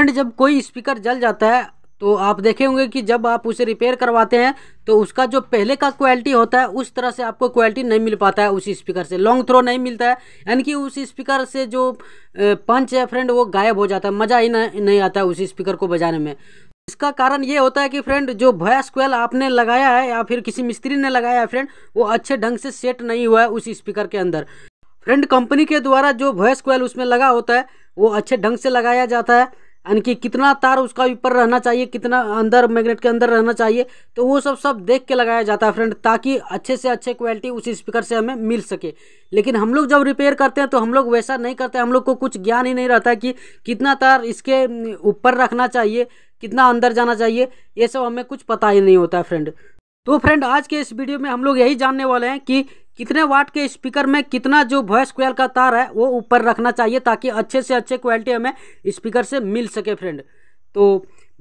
friend जब कोई speaker जल जाता है तो आप देखे होंगे कि जब आप उसे रिपेयर करवाते हैं तो उसका जो पहले का क्वालिटी होता है उस तरह से आपको क्वालिटी नहीं मिल पाता है उस स्पीकर से लॉन्ग थ्रो नहीं मिलता है यानी कि उस स्पीकर से जो पंच है फ्रेंड वो गायब हो जाता है मज़ा ही नहीं आता है उस स्पीकर को बजाने में इसका कारण ये होता है कि फ्रेंड जो वॉयस क्वेल आपने लगाया है या फिर किसी मिस्त्री ने लगाया है फ्रेंड वो अच्छे ढंग से सेट नहीं हुआ है उस स्पीकर के अंदर फ्रेंड कंपनी के द्वारा जो वॉयस क्वेल उसमें लगा होता है वो अच्छे ढंग से लगाया जाता है यानी कि कितना तार उसका ऊपर रहना चाहिए कितना अंदर मैग्नेट के अंदर रहना चाहिए तो वो सब सब देख के लगाया जाता है फ्रेंड ताकि अच्छे से अच्छे क्वालिटी उस स्पीकर से हमें मिल सके लेकिन हम लोग जब रिपेयर करते हैं तो हम लोग वैसा नहीं करते हम लोग को कुछ ज्ञान ही नहीं रहता कि कितना तार इसके ऊपर रखना चाहिए कितना अंदर जाना चाहिए ये सब हमें कुछ पता ही नहीं होता है फ्रेंड तो फ्रेंड आज के इस वीडियो में हम लोग यही जानने वाले हैं कि कितने वाट के स्पीकर में कितना जो वॉइस क्वाल का तार है वो ऊपर रखना चाहिए ताकि अच्छे से अच्छे क्वालिटी हमें स्पीकर से मिल सके फ्रेंड तो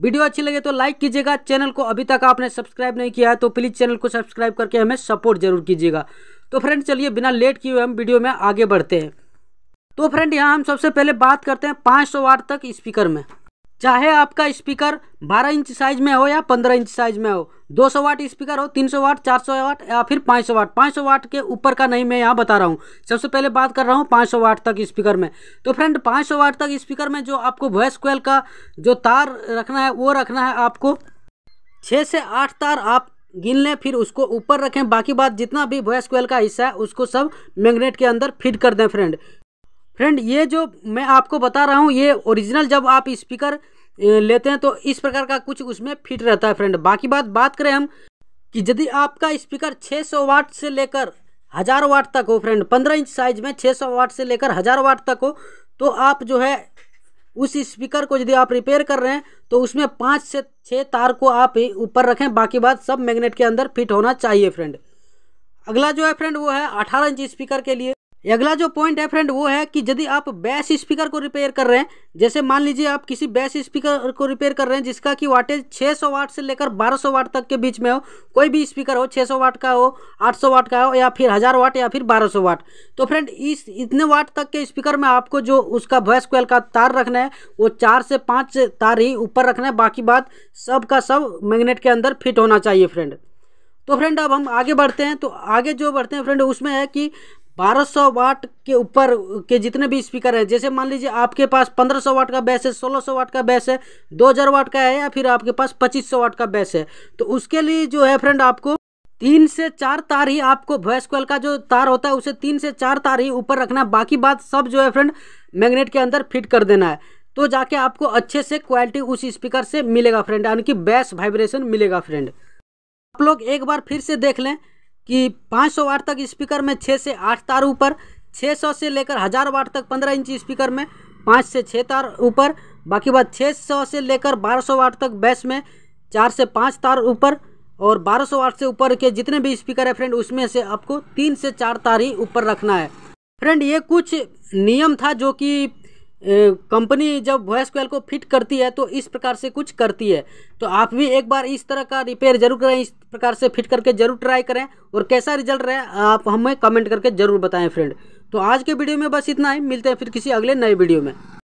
वीडियो अच्छी लगे तो लाइक कीजिएगा चैनल को अभी तक आपने सब्सक्राइब नहीं किया है तो प्लीज़ चैनल को सब्सक्राइब करके हमें सपोर्ट जरूर कीजिएगा तो फ्रेंड चलिए बिना लेट किए हम वीडियो में आगे बढ़ते हैं तो फ्रेंड यहाँ हम सबसे पहले बात करते हैं 500 वाट तक स्पीकर में चाहे आपका स्पीकर 12 इंच साइज में हो या 15 इंच साइज में हो 200 वाट स्पीकर हो 300 वाट 400 वाट या फिर 500 वाट 500 वाट के ऊपर का नहीं मैं यहाँ बता रहा हूँ सबसे पहले बात कर रहा हूँ 500 वाट तक स्पीकर में तो फ्रेंड 500 वाट तक स्पीकर में जो आपको वॉइस कोयल का जो तार रखना है वो रखना है आपको छः से आठ तार आप गिन लें फिर उसको ऊपर रखें बाकी बात जितना भी वॉइस कोयल का हिस्सा है उसको सब मैगनेट के अंदर फिट कर दें फ्रेंड फ्रेंड ये जो मैं आपको बता रहा हूँ ये ओरिजिनल जब आप स्पीकर लेते हैं तो इस प्रकार का कुछ उसमें फिट रहता है फ्रेंड बाकी बात बात करें हम कि यदि आपका स्पीकर 600 वाट से लेकर हज़ार वाट तक हो फ्रेंड 15 इंच साइज में 600 वाट से लेकर हज़ार वाट तक हो तो आप जो है उस स्पीकर को यदि आप रिपेयर कर रहे हैं तो उसमें पाँच से छः तार को आप ऊपर रखें बाकी बात सब मैग्नेट के अंदर फिट होना चाहिए फ्रेंड अगला जो है फ्रेंड वो है अठारह इंच स्पीकर के लिए अगला जो पॉइंट है फ्रेंड वो है कि यदि आप बेस स्पीकर को रिपेयर कर रहे हैं जैसे मान लीजिए आप किसी बेस स्पीकर को रिपेयर कर रहे हैं जिसका कि वाटेज 600 वाट से लेकर 1200 वाट तक के बीच में हो कोई भी स्पीकर हो 600 वाट का हो 800 वाट का हो या फिर हज़ार वाट या फिर 1200 वाट तो फ्रेंड इस इतने वाट तक के स्पीकर में आपको जो उसका वॉइस कोयल का तार रखना है वो चार से पाँच तार ही ऊपर रखना है बाकी बात सब का सब मैगनेट के अंदर फिट होना चाहिए फ्रेंड तो फ्रेंड अब हम आगे बढ़ते हैं तो आगे जो बढ़ते हैं फ्रेंड उसमें है कि 1200 वाट के ऊपर के जितने भी स्पीकर हैं जैसे मान लीजिए आपके पास 1500 वाट का बैस है 1600 वाट का बैस है 2000 वाट का है या फिर आपके पास 2500 वाट का बैस है तो उसके लिए जो है फ्रेंड आपको तीन से चार तार ही आपको वॉइस कॉल का जो तार होता है उसे तीन से चार तार ही ऊपर रखना बाकी बात सब जो है फ्रेंड मैग्नेट के अंदर फिट कर देना है तो जाके आपको अच्छे से क्वालिटी उस स्पीकर से मिलेगा फ्रेंड यानी कि बैस वाइब्रेशन मिलेगा फ्रेंड आप लोग एक बार फिर से देख लें कि 500 वाट तक स्पीकर में छः से आठ तार ऊपर 600 से लेकर हज़ार वाट तक 15 इंच स्पीकर में पाँच से छः तार ऊपर बाकी बात 600 से लेकर 1200 वाट तक बेस में चार से पाँच तार ऊपर और 1200 वाट से ऊपर के जितने भी स्पीकर है फ्रेंड उसमें से आपको तीन से चार तार ही ऊपर रखना है फ्रेंड ये कुछ नियम था जो कि कंपनी जब वॉइस कॉल को फिट करती है तो इस प्रकार से कुछ करती है तो आप भी एक बार इस तरह का रिपेयर जरूर करें इस प्रकार से फिट करके जरूर ट्राई करें और कैसा रिजल्ट रहे आप हमें कमेंट करके ज़रूर बताएं फ्रेंड तो आज के वीडियो में बस इतना ही मिलते हैं फिर किसी अगले नए वीडियो में